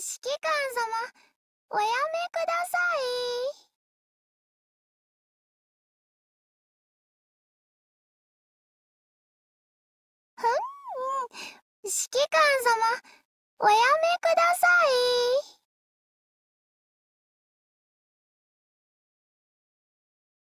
指揮官様おやめくださいふん指揮官様おやめください